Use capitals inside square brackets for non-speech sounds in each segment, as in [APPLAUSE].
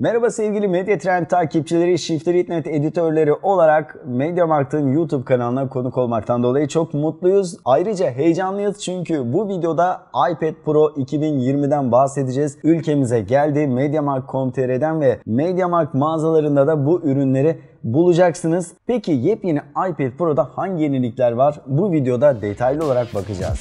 Merhaba sevgili Medya Trend takipçileri, Shiftleritnet editörleri olarak MediaMarkt'ın YouTube kanalına konuk olmaktan dolayı çok mutluyuz. Ayrıca heyecanlıyız çünkü bu videoda iPad Pro 2020'den bahsedeceğiz. Ülkemize geldi MediaMarkt.com.tr'den ve MediaMarkt mağazalarında da bu ürünleri bulacaksınız. Peki yepyeni iPad Pro'da hangi yenilikler var? Bu videoda detaylı olarak bakacağız.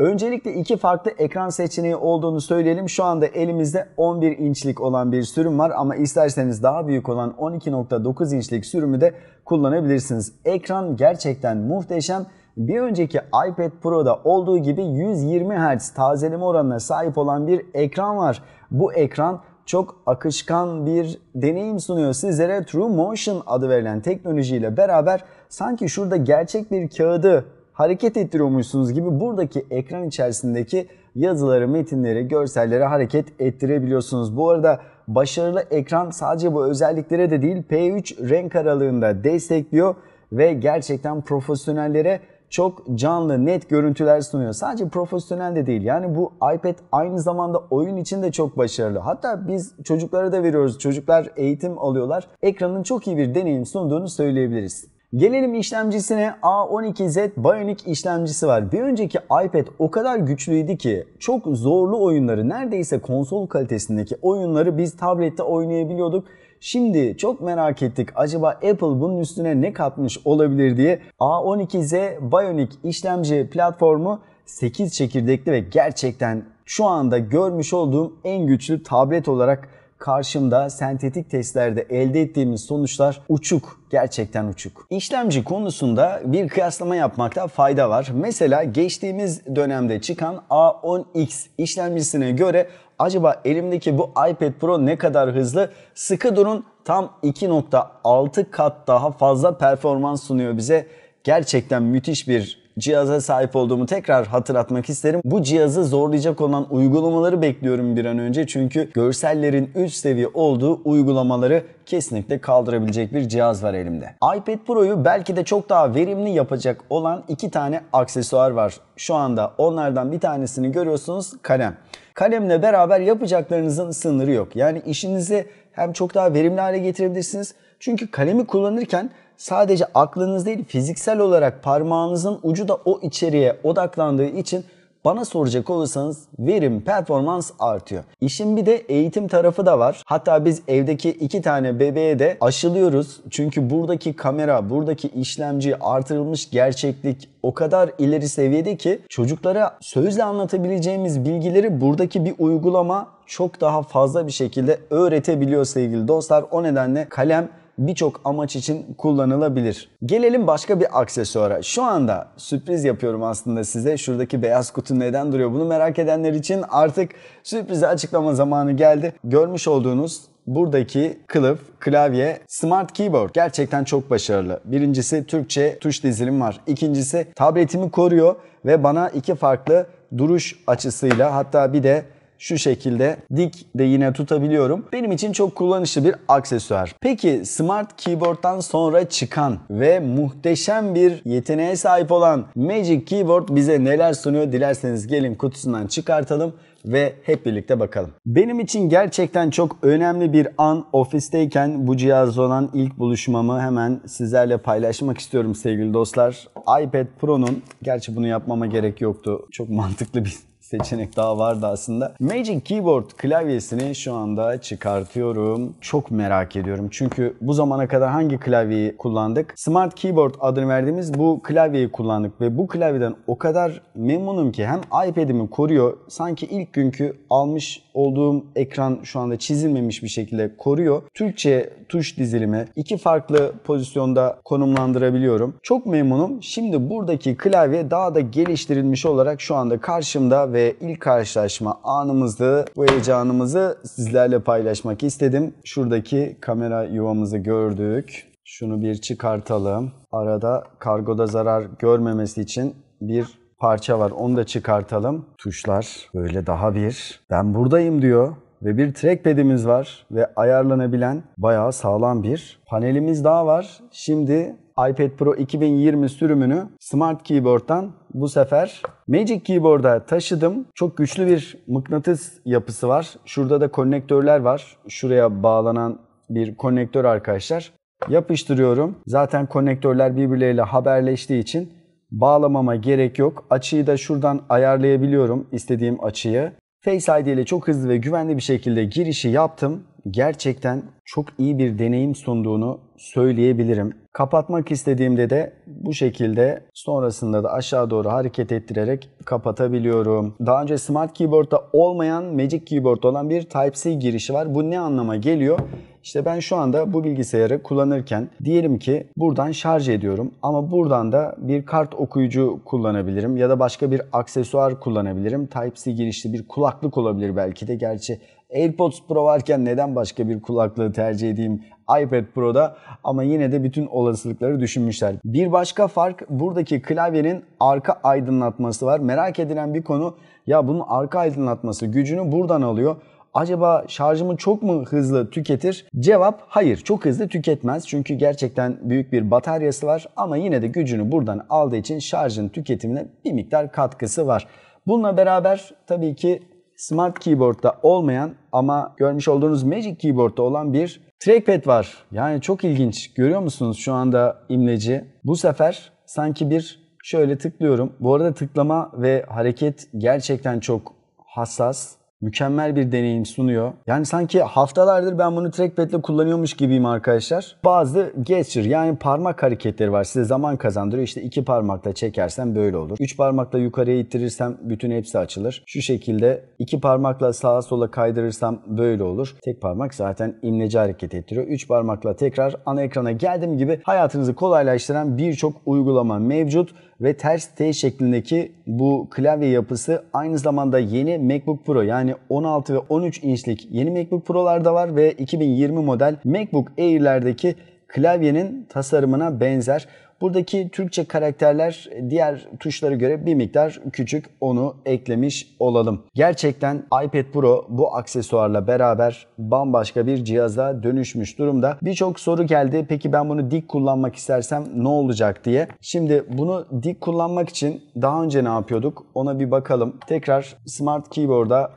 Öncelikle iki farklı ekran seçeneği olduğunu söyleyelim. Şu anda elimizde 11 inçlik olan bir sürüm var ama isterseniz daha büyük olan 12.9 inçlik sürümü de kullanabilirsiniz. Ekran gerçekten muhteşem. Bir önceki iPad Pro'da olduğu gibi 120 Hz tazeleme oranına sahip olan bir ekran var. Bu ekran çok akışkan bir deneyim sunuyor sizlere. True Motion adı verilen teknolojiyle beraber sanki şurada gerçek bir kağıdı hareket ettiriyormuşsunuz gibi buradaki ekran içerisindeki yazıları, metinleri, görselleri hareket ettirebiliyorsunuz. Bu arada başarılı ekran sadece bu özelliklere de değil P3 renk aralığında destekliyor ve gerçekten profesyonellere çok canlı, net görüntüler sunuyor. Sadece profesyonel de değil. Yani bu iPad aynı zamanda oyun için de çok başarılı. Hatta biz çocuklara da veriyoruz. Çocuklar eğitim alıyorlar. Ekranın çok iyi bir deneyim sunduğunu söyleyebiliriz. Gelelim işlemcisine A12Z Bionic işlemcisi var. Bir önceki iPad o kadar güçlüydü ki çok zorlu oyunları neredeyse konsol kalitesindeki oyunları biz tablette oynayabiliyorduk. Şimdi çok merak ettik acaba Apple bunun üstüne ne katmış olabilir diye A12Z Bionic işlemci platformu 8 çekirdekli ve gerçekten şu anda görmüş olduğum en güçlü tablet olarak karşımda sentetik testlerde elde ettiğimiz sonuçlar uçuk. Gerçekten uçuk. İşlemci konusunda bir kıyaslama yapmakta fayda var. Mesela geçtiğimiz dönemde çıkan A10X işlemcisine göre acaba elimdeki bu iPad Pro ne kadar hızlı? Sıkı durun tam 2.6 kat daha fazla performans sunuyor bize. Gerçekten müthiş bir cihaza sahip olduğumu tekrar hatırlatmak isterim. Bu cihazı zorlayacak olan uygulamaları bekliyorum bir an önce. Çünkü görsellerin üst seviye olduğu uygulamaları kesinlikle kaldırabilecek bir cihaz var elimde. iPad Pro'yu belki de çok daha verimli yapacak olan iki tane aksesuar var. Şu anda onlardan bir tanesini görüyorsunuz kalem. Kalemle beraber yapacaklarınızın sınırı yok. Yani işinizi hem çok daha verimli hale getirebilirsiniz çünkü kalemi kullanırken sadece aklınız değil fiziksel olarak parmağınızın ucu da o içeriye odaklandığı için bana soracak olursanız verim performans artıyor. İşin bir de eğitim tarafı da var. Hatta biz evdeki iki tane bebeğe de aşılıyoruz. Çünkü buradaki kamera, buradaki işlemci, artırılmış gerçeklik o kadar ileri seviyede ki çocuklara sözle anlatabileceğimiz bilgileri buradaki bir uygulama çok daha fazla bir şekilde öğretebiliyor sevgili dostlar. O nedenle kalem birçok amaç için kullanılabilir. Gelelim başka bir aksesuara. Şu anda sürpriz yapıyorum aslında size. Şuradaki beyaz kutu neden duruyor? Bunu merak edenler için artık sürprizi açıklama zamanı geldi. Görmüş olduğunuz buradaki kılıf, klavye, smart keyboard gerçekten çok başarılı. Birincisi Türkçe tuş dizilim var. İkincisi tabletimi koruyor ve bana iki farklı duruş açısıyla hatta bir de şu şekilde dik de yine tutabiliyorum. Benim için çok kullanışlı bir aksesuar. Peki Smart Keyboard'dan sonra çıkan ve muhteşem bir yeteneğe sahip olan Magic Keyboard bize neler sunuyor dilerseniz gelin kutusundan çıkartalım ve hep birlikte bakalım. Benim için gerçekten çok önemli bir an ofisteyken bu cihazla olan ilk buluşmamı hemen sizlerle paylaşmak istiyorum sevgili dostlar. iPad Pro'nun gerçi bunu yapmama gerek yoktu. Çok [LAUGHS] mantıklı bir seçenek daha vardı aslında. Magic Keyboard klavyesini şu anda çıkartıyorum. Çok merak ediyorum. Çünkü bu zamana kadar hangi klavyeyi kullandık? Smart Keyboard adını verdiğimiz bu klavyeyi kullandık ve bu klavyeden o kadar memnunum ki hem iPad'imi koruyor. Sanki ilk günkü almış olduğum ekran şu anda çizilmemiş bir şekilde koruyor. Türkçe tuş dizilimi iki farklı pozisyonda konumlandırabiliyorum. Çok memnunum. Şimdi buradaki klavye daha da geliştirilmiş olarak şu anda karşımda ve ve ilk karşılaşma anımızdı. Bu heyecanımızı sizlerle paylaşmak istedim. Şuradaki kamera yuvamızı gördük. Şunu bir çıkartalım. Arada kargoda zarar görmemesi için bir parça var. Onu da çıkartalım. Tuşlar böyle daha bir. Ben buradayım diyor. Ve bir trackpad'imiz var ve ayarlanabilen bayağı sağlam bir panelimiz daha var. Şimdi iPad Pro 2020 sürümünü Smart Keyboard'dan bu sefer Magic Keyboard'a taşıdım. Çok güçlü bir mıknatıs yapısı var. Şurada da konnektörler var. Şuraya bağlanan bir konnektör arkadaşlar. Yapıştırıyorum. Zaten konnektörler birbirleriyle haberleştiği için bağlamama gerek yok. Açıyı da şuradan ayarlayabiliyorum istediğim açıyı. Face ID ile çok hızlı ve güvenli bir şekilde girişi yaptım gerçekten çok iyi bir deneyim sunduğunu söyleyebilirim. Kapatmak istediğimde de bu şekilde sonrasında da aşağı doğru hareket ettirerek kapatabiliyorum. Daha önce Smart Keyboard'da olmayan Magic Keyboard olan bir Type-C girişi var. Bu ne anlama geliyor? İşte ben şu anda bu bilgisayarı kullanırken diyelim ki buradan şarj ediyorum ama buradan da bir kart okuyucu kullanabilirim ya da başka bir aksesuar kullanabilirim. Type-C girişli bir kulaklık olabilir belki de. Gerçi AirPods Pro varken neden başka bir kulaklığı tercih edeyim iPad Pro'da ama yine de bütün olasılıkları düşünmüşler. Bir başka fark buradaki klavyenin arka aydınlatması var. Merak edilen bir konu ya bunun arka aydınlatması gücünü buradan alıyor acaba şarjımı çok mu hızlı tüketir? Cevap hayır çok hızlı tüketmez çünkü gerçekten büyük bir bataryası var ama yine de gücünü buradan aldığı için şarjın tüketimine bir miktar katkısı var. Bununla beraber tabii ki Smart Keyboard'da olmayan ama görmüş olduğunuz Magic Keyboard'da olan bir trackpad var. Yani çok ilginç. Görüyor musunuz şu anda imleci? Bu sefer sanki bir şöyle tıklıyorum. Bu arada tıklama ve hareket gerçekten çok hassas mükemmel bir deneyim sunuyor. Yani sanki haftalardır ben bunu trackpad'le kullanıyormuş gibiyim arkadaşlar. Bazı gesture yani parmak hareketleri var. Size zaman kazandırıyor. İşte iki parmakla çekersem böyle olur. Üç parmakla yukarıya ittirirsem bütün hepsi açılır. Şu şekilde iki parmakla sağa sola kaydırırsam böyle olur. Tek parmak zaten imleci hareket ettiriyor. Üç parmakla tekrar ana ekrana geldiğim gibi hayatınızı kolaylaştıran birçok uygulama mevcut ve ters T şeklindeki bu klavye yapısı aynı zamanda yeni MacBook Pro yani 16 ve 13 inçlik yeni MacBook Pro'larda var ve 2020 model MacBook Air'lerdeki klavyenin tasarımına benzer. Buradaki Türkçe karakterler e, diğer tuşlara göre bir miktar küçük onu eklemiş olalım. Gerçekten iPad Pro bu aksesuarla beraber bambaşka bir cihaza dönüşmüş durumda. Birçok soru geldi. Peki ben bunu dik kullanmak istersem ne olacak diye. Şimdi bunu dik kullanmak için daha önce ne yapıyorduk? Ona bir bakalım. Tekrar Smart Keyboard'a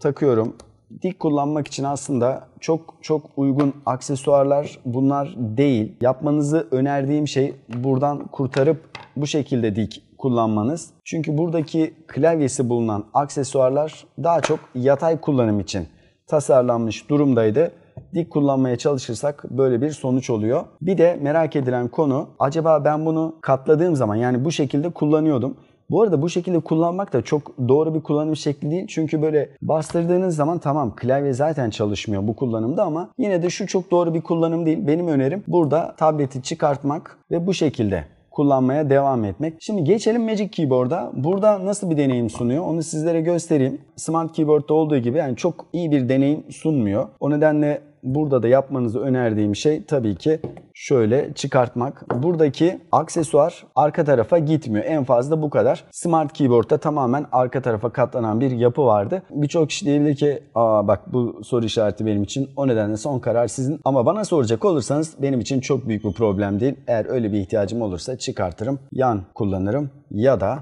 takıyorum dik kullanmak için aslında çok çok uygun aksesuarlar bunlar değil. Yapmanızı önerdiğim şey buradan kurtarıp bu şekilde dik kullanmanız. Çünkü buradaki klavyesi bulunan aksesuarlar daha çok yatay kullanım için tasarlanmış durumdaydı. Dik kullanmaya çalışırsak böyle bir sonuç oluyor. Bir de merak edilen konu acaba ben bunu katladığım zaman yani bu şekilde kullanıyordum. Bu arada bu şekilde kullanmak da çok doğru bir kullanım şekli değil. Çünkü böyle bastırdığınız zaman tamam klavye zaten çalışmıyor bu kullanımda ama yine de şu çok doğru bir kullanım değil. Benim önerim burada tableti çıkartmak ve bu şekilde kullanmaya devam etmek. Şimdi geçelim Magic Keyboard'a. Burada nasıl bir deneyim sunuyor onu sizlere göstereyim. Smart Keyboard'da olduğu gibi yani çok iyi bir deneyim sunmuyor. O nedenle burada da yapmanızı önerdiğim şey tabii ki şöyle çıkartmak. Buradaki aksesuar arka tarafa gitmiyor. En fazla bu kadar. Smart Keyboard'da tamamen arka tarafa katlanan bir yapı vardı. Birçok kişi diyebilir ki aa bak bu soru işareti benim için. O nedenle son karar sizin. Ama bana soracak olursanız benim için çok büyük bir problem değil. Eğer öyle bir ihtiyacım olursa çıkartırım. Yan kullanırım ya da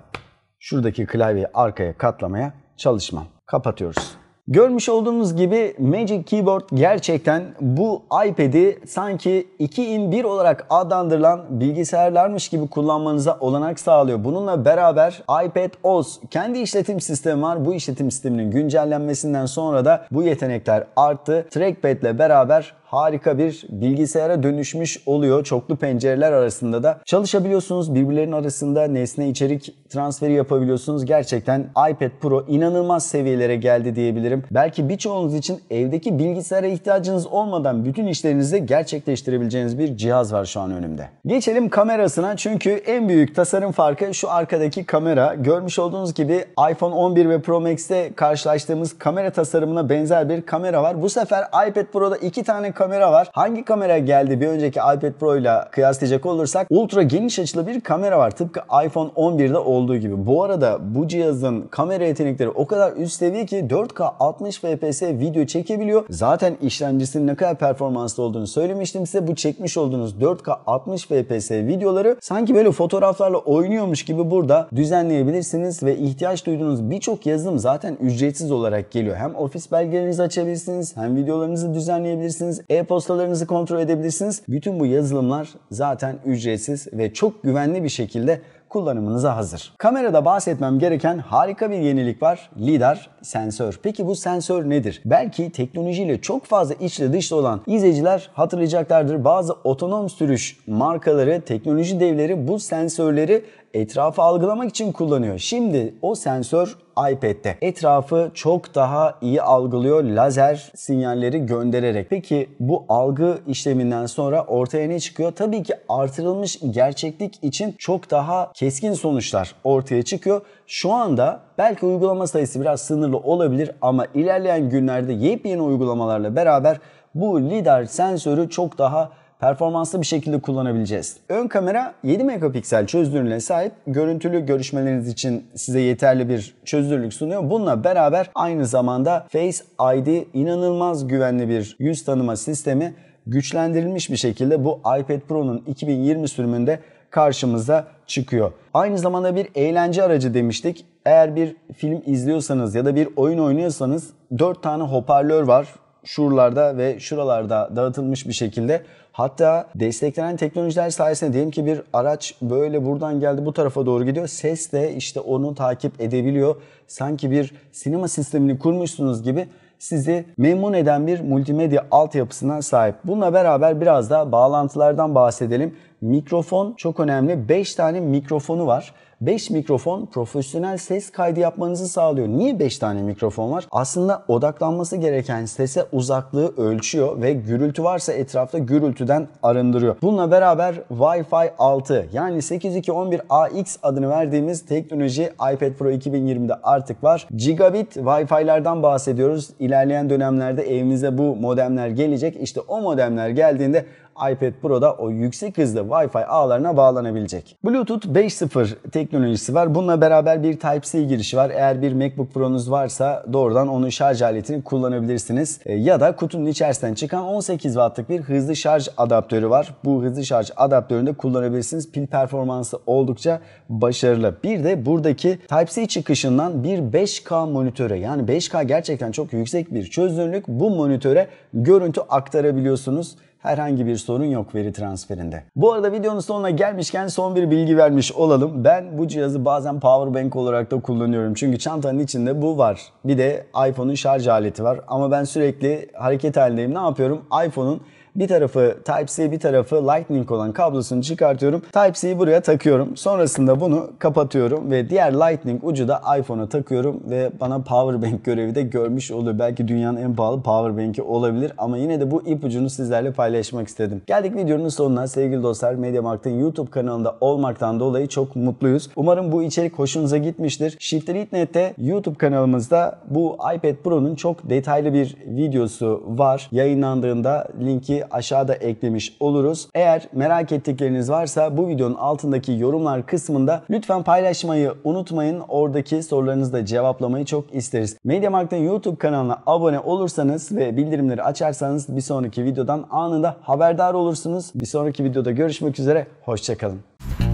şuradaki klavyeyi arkaya katlamaya çalışmam. Kapatıyoruz. Görmüş olduğunuz gibi Magic Keyboard gerçekten bu iPad'i sanki 2 in 1 olarak adlandırılan bilgisayarlarmış gibi kullanmanıza olanak sağlıyor. Bununla beraber iPad OS kendi işletim sistemi var. Bu işletim sisteminin güncellenmesinden sonra da bu yetenekler arttı. Trackpad ile beraber harika bir bilgisayara dönüşmüş oluyor. Çoklu pencereler arasında da çalışabiliyorsunuz. birbirlerin arasında nesne içerik transferi yapabiliyorsunuz. Gerçekten iPad Pro inanılmaz seviyelere geldi diyebilirim. Belki birçoğunuz için evdeki bilgisayara ihtiyacınız olmadan bütün işlerinizi gerçekleştirebileceğiniz bir cihaz var şu an önümde. Geçelim kamerasına çünkü en büyük tasarım farkı şu arkadaki kamera. Görmüş olduğunuz gibi iPhone 11 ve Pro Max'te karşılaştığımız kamera tasarımına benzer bir kamera var. Bu sefer iPad Pro'da iki tane kamera var. Hangi kamera geldi bir önceki iPad Pro ile kıyaslayacak olursak ultra geniş açılı bir kamera var. Tıpkı iPhone 11'de olduğu gibi. Bu arada bu cihazın kamera yetenekleri o kadar üst seviye ki 4K 60 FPS video çekebiliyor. Zaten işlemcisinin ne kadar performanslı olduğunu söylemiştim size. Bu çekmiş olduğunuz 4K 60 FPS videoları sanki böyle fotoğraflarla oynuyormuş gibi burada düzenleyebilirsiniz ve ihtiyaç duyduğunuz birçok yazılım zaten ücretsiz olarak geliyor. Hem ofis belgelerinizi açabilirsiniz hem videolarınızı düzenleyebilirsiniz. E-postalarınızı kontrol edebilirsiniz. Bütün bu yazılımlar zaten ücretsiz ve çok güvenli bir şekilde kullanımınıza hazır. Kamerada bahsetmem gereken harika bir yenilik var. Lidar sensör. Peki bu sensör nedir? Belki teknolojiyle çok fazla içli dışlı olan izleyiciler hatırlayacaklardır. Bazı otonom sürüş markaları, teknoloji devleri bu sensörleri etrafı algılamak için kullanıyor. Şimdi o sensör iPad'de. Etrafı çok daha iyi algılıyor lazer sinyalleri göndererek. Peki bu algı işleminden sonra ortaya ne çıkıyor? Tabii ki artırılmış gerçeklik için çok daha keskin sonuçlar ortaya çıkıyor. Şu anda belki uygulama sayısı biraz sınırlı olabilir ama ilerleyen günlerde yepyeni uygulamalarla beraber bu lidar sensörü çok daha performanslı bir şekilde kullanabileceğiz. Ön kamera 7 megapiksel çözünürlüğe sahip. Görüntülü görüşmeleriniz için size yeterli bir çözünürlük sunuyor. Bununla beraber aynı zamanda Face ID inanılmaz güvenli bir yüz tanıma sistemi güçlendirilmiş bir şekilde bu iPad Pro'nun 2020 sürümünde karşımıza çıkıyor. Aynı zamanda bir eğlence aracı demiştik. Eğer bir film izliyorsanız ya da bir oyun oynuyorsanız 4 tane hoparlör var şuralarda ve şuralarda dağıtılmış bir şekilde hatta desteklenen teknolojiler sayesinde diyelim ki bir araç böyle buradan geldi bu tarafa doğru gidiyor. Ses de işte onu takip edebiliyor. Sanki bir sinema sistemini kurmuşsunuz gibi sizi memnun eden bir multimedya altyapısına sahip. Bununla beraber biraz da bağlantılardan bahsedelim. Mikrofon çok önemli. 5 tane mikrofonu var. 5 mikrofon profesyonel ses kaydı yapmanızı sağlıyor. Niye 5 tane mikrofon var? Aslında odaklanması gereken sese uzaklığı ölçüyor ve gürültü varsa etrafta gürültüden arındırıyor. Bununla beraber Wi-Fi 6 yani 8211AX adını verdiğimiz teknoloji iPad Pro 2020'de artık var. Gigabit Wi-Fi'lerden bahsediyoruz. İlerleyen dönemlerde evimize bu modemler gelecek. İşte o modemler geldiğinde iPad Pro'da o yüksek hızlı Wi-Fi ağlarına bağlanabilecek. Bluetooth 5.0 teknolojisi var. Bununla beraber bir Type-C girişi var. Eğer bir MacBook Pro'nuz varsa doğrudan onun şarj aletini kullanabilirsiniz. E, ya da kutunun içerisinden çıkan 18 wattlık bir hızlı şarj adaptörü var. Bu hızlı şarj adaptörünü de kullanabilirsiniz. Pil performansı oldukça başarılı. Bir de buradaki Type-C çıkışından bir 5K monitöre yani 5K gerçekten çok yüksek bir çözünürlük bu monitöre görüntü aktarabiliyorsunuz herhangi bir sorun yok veri transferinde. Bu arada videonun sonuna gelmişken son bir bilgi vermiş olalım. Ben bu cihazı bazen power bank olarak da kullanıyorum. Çünkü çantanın içinde bu var. Bir de iPhone'un şarj aleti var. Ama ben sürekli hareket halindeyim. Ne yapıyorum? iPhone'un bir tarafı Type-C bir tarafı Lightning olan kablosunu çıkartıyorum. Type-C'yi buraya takıyorum. Sonrasında bunu kapatıyorum ve diğer Lightning ucu da iPhone'a takıyorum ve bana Powerbank görevi de görmüş oluyor. Belki dünyanın en pahalı Powerbank'i olabilir ama yine de bu ipucunu sizlerle paylaşmak istedim. Geldik videonun sonuna sevgili dostlar. MediaMarkt'ın YouTube kanalında olmaktan dolayı çok mutluyuz. Umarım bu içerik hoşunuza gitmiştir. Shift.net'te YouTube kanalımızda bu iPad Pro'nun çok detaylı bir videosu var. Yayınlandığında linki aşağıda eklemiş oluruz. Eğer merak ettikleriniz varsa bu videonun altındaki yorumlar kısmında lütfen paylaşmayı unutmayın. Oradaki sorularınızı da cevaplamayı çok isteriz. MediaMarkt'ın YouTube kanalına abone olursanız ve bildirimleri açarsanız bir sonraki videodan anında haberdar olursunuz. Bir sonraki videoda görüşmek üzere. Hoşçakalın.